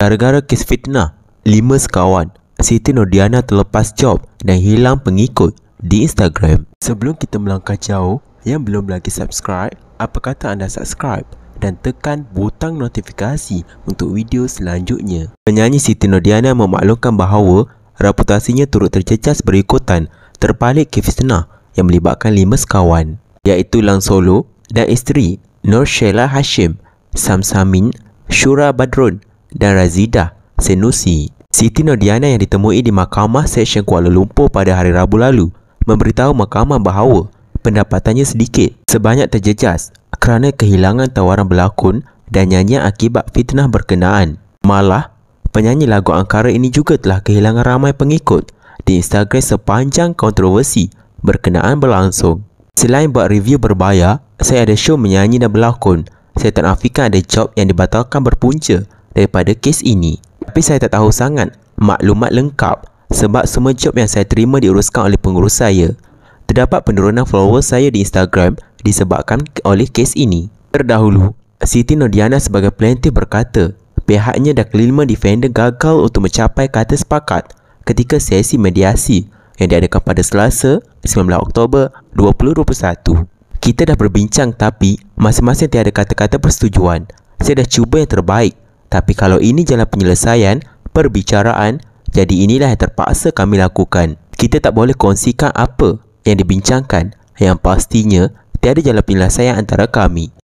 Gara-gara kes fitnah, lima sekawan, Siti Nordiana terlepas job dan hilang pengikut di Instagram. Sebelum kita melangkah jauh, yang belum lagi subscribe, apa kata anda subscribe dan tekan butang notifikasi untuk video selanjutnya. Penyanyi Siti Nordiana memaklumkan bahawa reputasinya turut tercecas berikutan terpalit ke fitnah yang melibatkan lima sekawan iaitu Lang Solo dan isteri Nur Sheila Hashim, Sam Samin, Shura Badrun dan Razida Senusi. Siti Nodiana yang ditemui di Mahkamah Seksyen Kuala Lumpur pada hari Rabu lalu memberitahu mahkamah bahawa pendapatannya sedikit sebanyak terjejas kerana kehilangan tawaran berlakon dan nyanyi akibat fitnah berkenaan. Malah, penyanyi lagu Angkara ini juga telah kehilangan ramai pengikut di Instagram sepanjang kontroversi berkenaan berlangsung. Selain buat review berbayar, saya ada show menyanyi dan berlakon. Saya tak nafikan ada job yang dibatalkan berpunca daripada kes ini. Tapi saya tak tahu sangat maklumat lengkap sebab semua job yang saya terima diuruskan oleh pengurus saya. Terdapat penurunan followers saya di Instagram disebabkan oleh kes ini. Terdahulu, Siti Nordiana sebagai plaintiff berkata pihaknya dah kelima defender gagal untuk mencapai kata sepakat ketika sesi mediasi yang diadakan pada Selasa 19 Oktober 2021. Kita dah berbincang tapi masing-masing tiada kata-kata persetujuan. Saya dah cuba yang terbaik tapi kalau ini jalan penyelesaian, perbicaraan, jadi inilah yang terpaksa kami lakukan. Kita tak boleh kongsikan apa yang dibincangkan yang pastinya tiada jalan penyelesaian antara kami.